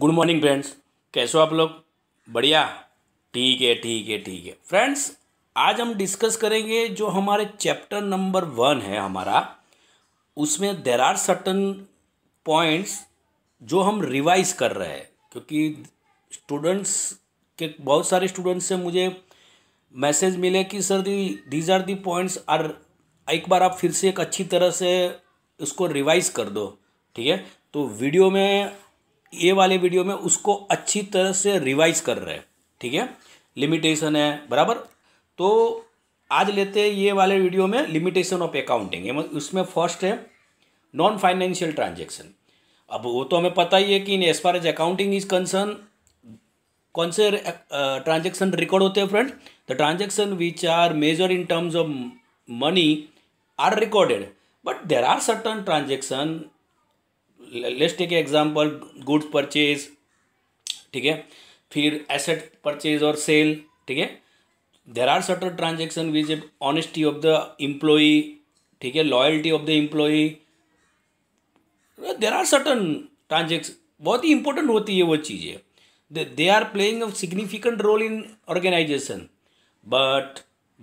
good morning friends कैसे हो आप लोग बढ़िया ठीक है ठीक है ठीक है फ्रेंड्स आज हम डिस्कस करेंगे जो हमारे चैप्टर नंबर वन है हमारा उसमें देर आर सर्टन पॉइंट्स जो हम रिवाइज कर रहे हैं क्योंकि स्टूडेंट्स के बहुत सारे स्टूडेंट्स से मुझे मैसेज मिले कि sir the these are the points are एक बार आप फिर से एक अच्छी तरह से उसको रिवाइज कर दो ठीक है तो वीडियो में ये वाले वीडियो में उसको अच्छी तरह से रिवाइज कर रहे हैं ठीक है लिमिटेशन है बराबर तो आज लेते हैं ये वाले वीडियो में लिमिटेशन ऑफ अकाउंटिंग उसमें फर्स्ट है नॉन फाइनेंशियल ट्रांजेक्शन अब वो तो हमें पता ही है कि in as far as accounting is concern कौन से ट्रांजेक्शन रिकॉर्ड होते हैं friend the transaction which are measure in terms of money are recorded but there are certain transaction let's take example goods purchase ठीक है फिर asset purchase और sale ठीक है there are certain transaction Vij honesty of the employee ठीक है loyalty of the employee there are certain transaction बहुत ही इंपॉर्टेंट होती है वो चीज़ें they are playing a significant role in organization but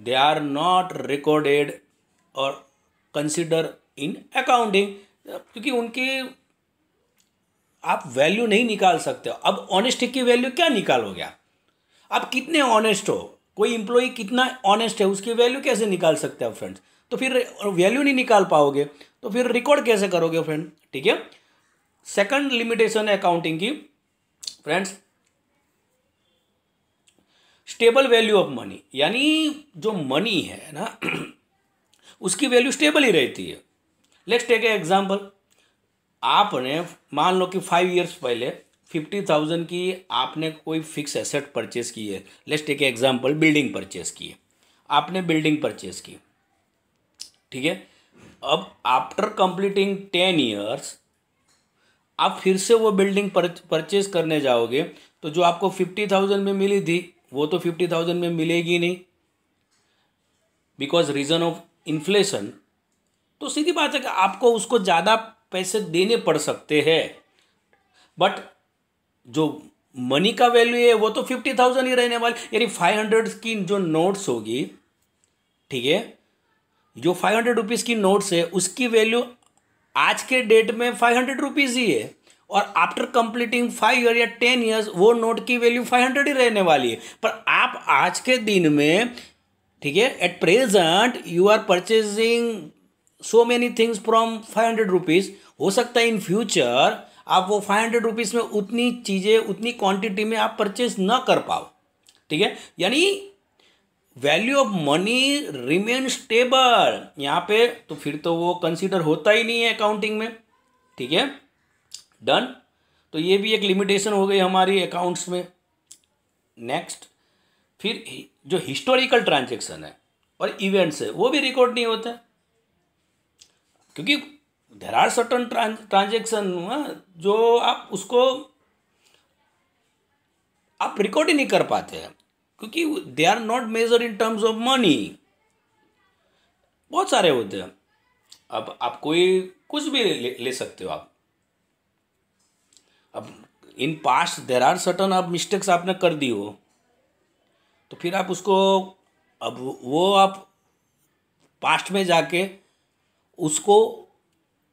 they are not recorded और कंसिडर इन अकाउंटिंग क्योंकि उनके आप वैल्यू नहीं निकाल सकते हो अब ऑनेस्टी की वैल्यू क्या निकालोगे आप आप कितने ऑनेस्ट हो कोई इंप्लॉई कितना ऑनेस्ट है उसकी वैल्यू कैसे निकाल सकते हो फ्रेंड्स तो फिर वैल्यू नहीं निकाल पाओगे तो फिर रिकॉर्ड कैसे करोगे फ्रेंड ठीक है सेकंड लिमिटेशन है अकाउंटिंग की friends stable value of money यानी जो मनी है ना उसकी वैल्यू स्टेबल ही रहती है लेट्स टेक ए एग्जाम्पल आपने मान लो कि फाइव ईयर्स पहले फिफ्टी थाउजेंड की आपने कोई फिक्स एसेट परचेस की है let's take example building purchase की है आपने बिल्डिंग परचेस की ठीक है अब आफ्टर कंप्लीटिंग टेन ईयर्स आप फिर से वो बिल्डिंग परचेस करने जाओगे तो जो आपको फिफ्टी थाउजेंड में मिली थी वो तो फिफ्टी थाउजेंड में मिलेगी नहीं बिकॉज रीज़न ऑफ इन्फ्लेशन तो सीधी बात है कि आपको उसको ज़्यादा पैसे देने पड़ सकते हैं बट जो मनी का वैल्यू है वो तो फिफ्टी थाउजेंड ही रहने वाली यानी फाइव हंड्रेड की जो नोट्स होगी ठीक है जो फाइव हंड्रेड रुपीज़ की नोट्स है उसकी वैल्यू आज के डेट में फाइव हंड्रेड रुपीज़ ही है और आफ्टर कंप्लीटिंग फाइव ईयर या टेन ईयर्स वो नोट की वैल्यू फाइव हंड्रेड ही रहने वाली है पर आप आज के दिन में ठीक है at present you are purchasing so many things from five hundred rupees हो सकता है इन फ्यूचर आप वो फाइव हंड्रेड रुपीज़ में उतनी चीज़ें उतनी क्वांटिटी में आप परचेज ना कर पाओ ठीक है यानी value of money remain stable यहाँ पे तो फिर तो वो कंसीडर होता ही नहीं है अकाउंटिंग में ठीक है डन तो ये भी एक लिमिटेशन हो गई हमारी अकाउंट्स में नेक्स्ट फिर जो हिस्टोरिकल ट्रांजेक्शन है और इवेंट्स है वो भी रिकॉर्ड नहीं होता है क्योंकि देर आर सर्टन ट्रांजेक्शन जो आप उसको आप रिकॉर्ड ही नहीं कर पाते क्योंकि they are not measure in terms of money बहुत सारे होते हैं अब आप कोई कुछ भी ले, ले सकते हो आप अब in past there are certain आप मिस्टेक्स आपने कर दी हो तो फिर आप उसको अब वो आप पास्ट में जाके उसको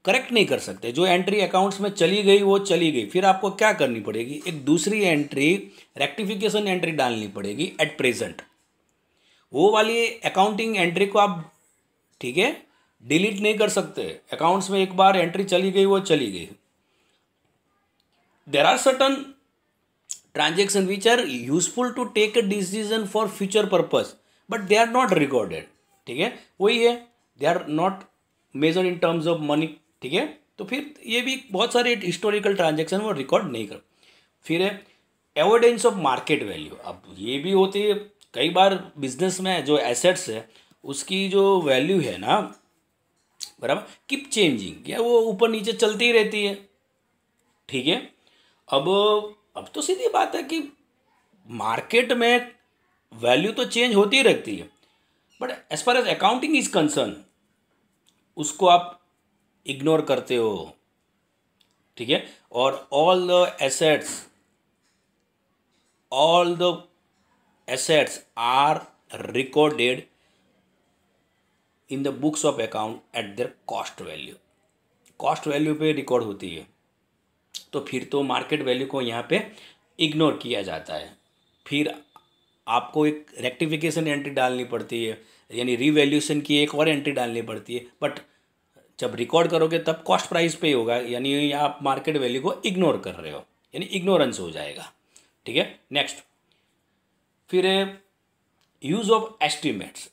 करेक्ट नहीं कर सकते जो एंट्री अकाउंट्स में चली गई वो चली गई फिर आपको क्या करनी पड़ेगी एक दूसरी एंट्री रेक्टिफिकेशन एंट्री डालनी पड़ेगी एट प्रेजेंट वो वाली अकाउंटिंग एंट्री को आप ठीक है डिलीट नहीं कर सकते अकाउंट्स में एक बार एंट्री चली गई वो चली गई there are certain transaction which are useful to take a decision for future purpose but they are not recorded ठीक है वही है they are not measure in terms of money ठीक है तो फिर ये भी बहुत सारे हिस्टोरिकल ट्रांजेक्शन वो रिकॉर्ड नहीं कर फिर है एविडेंस ऑफ मार्केट वैल्यू अब ये भी होती है कई बार बिजनेस में जो एसेट्स है उसकी जो वैल्यू है ना बराबर किप चेंजिंग या वो ऊपर नीचे चलती ही रहती है ठीक है अब अब तो सीधी बात है कि मार्केट में वैल्यू तो चेंज होती ही रहती है but as far as accounting is concern उसको आप इग्नोर करते हो ठीक है और all the assets all the assets are recorded in the books of account at their cost value cost value पे रिकॉर्ड होती है तो फिर तो मार्केट वैल्यू को यहाँ पे इग्नोर किया जाता है फिर आपको एक रेक्टिफिकेशन एंट्री डालनी पड़ती है यानी रिवैल्यूशन की एक और एंट्री डालनी पड़ती है बट जब रिकॉर्ड करोगे तब कॉस्ट प्राइस पे होगा यानी आप मार्केट वैल्यू को इग्नोर कर रहे हो यानी इग्नोरेंस हो जाएगा ठीक है नेक्स्ट फिर यूज़ ऑफ एस्टिमेट्स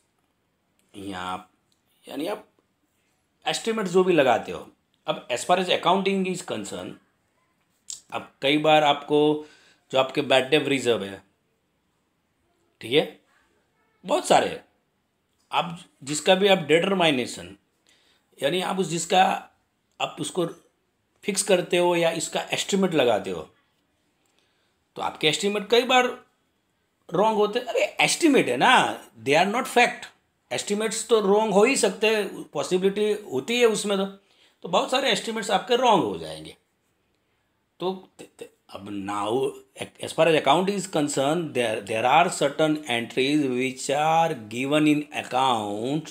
यहाँ यानी आप एस्टिमेट्स जो भी लगाते हो अब as far as accounting is concern अब कई बार आपको जो आपके बैड डेव रिजर्व है ठीक है बहुत सारे आप जिसका भी आप डेटर माइनेशन यानी आप उस जिसका आप उसको फिक्स करते हो या इसका एस्टिमेट लगाते हो तो आपके एस्टिमेट कई बार रॉन्ग होते अरे एस्टिमेट है ना they are not fact estimates तो रॉन्ग हो ही सकते हैं पॉसिबिलिटी होती है उसमें तो तो बहुत सारे एस्टिमेट्स आपके रॉन्ग हो जाएंगे तो ते, ते, अब now as far as account is concern there there are certain entries which are given in account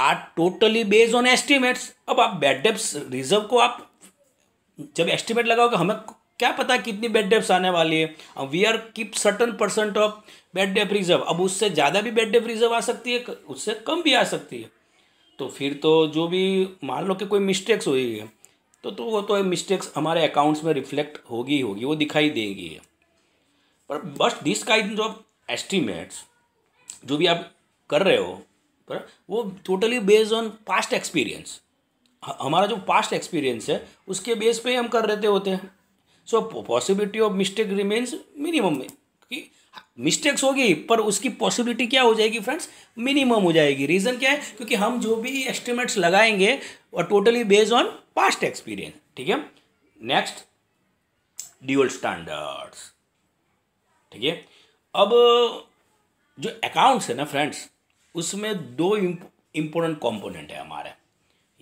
are totally based on estimates अब आप बेड डेप्स रिजर्व को आप जब एस्टिमेट लगाओगे हमें क्या पता कितनी बेड डेप्स आने वाली है we are keep certain percent of bad debt reserve अब उससे ज़्यादा भी बेड डेप रिजर्व आ सकती है उससे कम भी आ सकती है तो फिर तो जो भी मान लो कि कोई मिस्टेक्स हुई है तो तो वो तो मिस्टेक्स हमारे अकाउंट्स में रिफ्लेक्ट होगी ही होगी वो दिखाई देगी पर बस दिस काइंड ऑफ एस्टिमेट्स जो भी आप कर रहे हो पर वो totally based on past experience हमारा जो पास्ट एक्सपीरियंस है उसके बेस पे हम कर रहे होते हैं so possibility of mistake remains minimum में क्योंकि मिस्टेक्स होगी पर उसकी पॉसिबिलिटी क्या हो जाएगी फ्रेंड्स मिनिमम हो जाएगी रीज़न क्या है क्योंकि हम जो भी एस्टिमेट्स लगाएंगे और totally based on past experience ठीक है नेक्स्ट ड्यूअल स्टैंडर्ड्स ठीक है अब जो अकाउंट्स है ना फ्रेंड्स उसमें दो इम्पोर्टेंट कॉम्पोनेंट है हमारे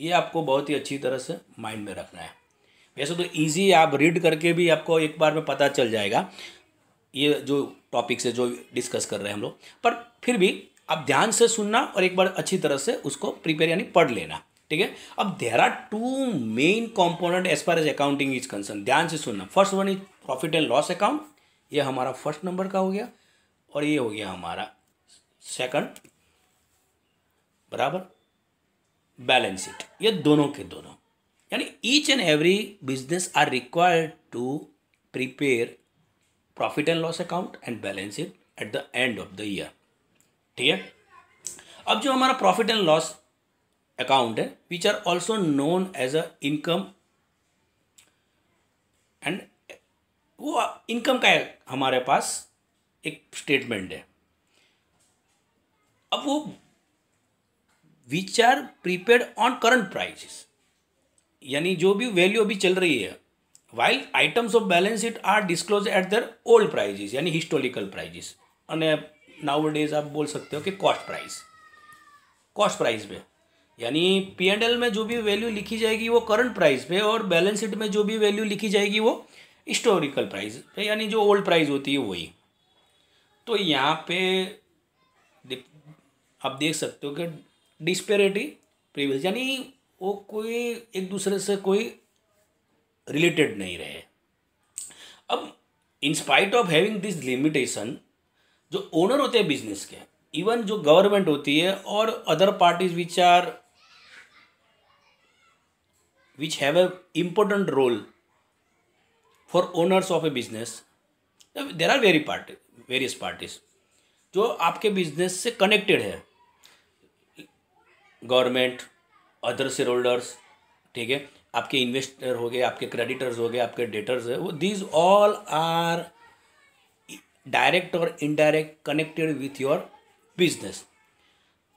ये आपको बहुत ही अच्छी तरह से माइंड में रखना है वैसे तो ईजी आप रीड करके भी आपको एक बार में पता चल जाएगा ये जो टॉपिक से जो डिस्कस कर रहे हैं हम लोग पर फिर भी आप ध्यान से सुनना और एक बार अच्छी तरह से उसको प्रिपेयर यानी पढ़ लेना ठीक है अब there are two main component as far as accounting is concern ध्यान से सुनना first one is profit and loss account ये हमारा फर्स्ट नंबर का हो गया और ये हो गया हमारा सेकंड बराबर बैलेंस शीट ये दोनों के दोनों यानी each and every business are required to prepare profit and loss account and balance sheet at the end of the year ठीक है अब जो हमारा प्रॉफिट एंड लॉस अकाउंट है which are also known as a income and वो income का हमारे पास एक स्टेटमेंट है अब वो which are prepaid on current prices यानी जो भी वैल्यू अभी चल रही है while items of balance sheet are disclose at their old prices यानी हिस्टोरिकल प्राइजेस नाउ डेज आप बोल सकते हो कि कॉस्ट प्राइस कॉस्ट प्राइस पे यानी पी एंड एल में जो भी वैल्यू लिखी जाएगी वो करंट प्राइस पे और बैलेंस शीट में जो भी वैल्यू लिखी जाएगी वो हिस्टोरिकल प्राइस पे यानी जो ओल्ड प्राइस होती है वही तो यहाँ पे आप देख सकते हो कि डिस्पेरिटी प्रीवियस यानी वो कोई एक दूसरे से कोई रिलेटेड नहीं रहे अब in spite of having this limitation जो ओनर होते हैं बिजनेस के इवन जो गवर्नमेंट होती है और other parties which are which have a important role for owners of a business there are very party various parties जो आपके बिजनेस से कनेक्टेड है गवर्नमेंट अदर शेयर होल्डर्स ठीक है आपके इन्वेस्टर हो गए आपके क्रेडिटर्स हो गए आपके डेटर्स है वो दीज ऑल आर डायरेक्ट और indirect connected with your business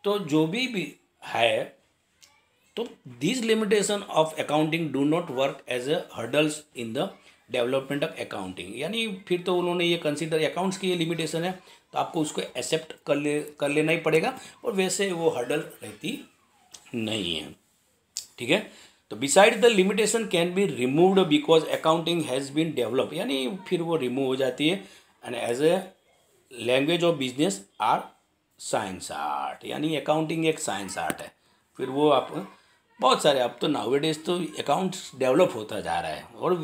तो जो भी, भी है तो this limitation of accounting do not work as a hurdles in the development of accounting यानी फिर तो उन्होंने ये कंसिडर अकाउंट्स की ये लिमिटेशन है तो आपको उसको एक्सेप्ट कर ले कर लेना ही पड़ेगा और वैसे वो हर्डल रहती नहीं है ठीक है तो beside the limitation can be removed because accounting has been develop यानी फिर वो रिमूव हो जाती है and as a language of business are science art यानी अकाउंटिंग एक साइंस आर्ट है फिर वो आप बहुत सारे अब तो नावेडेज तो अकाउंट्स डेवलप होता जा रहा है और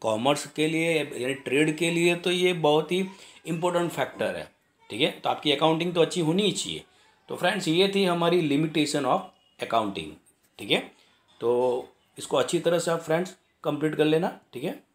कॉमर्स के लिए यानी ट्रेड के लिए तो ये बहुत ही इम्पोर्टेंट फैक्टर है ठीक है तो आपकी अकाउंटिंग तो अच्छी होनी ही चाहिए तो फ्रेंड्स ये थी हमारी लिमिटेशन ऑफ अकाउंटिंग ठीक है तो इसको अच्छी तरह से आप फ्रेंड्स कंप्लीट कर लेना ठीक है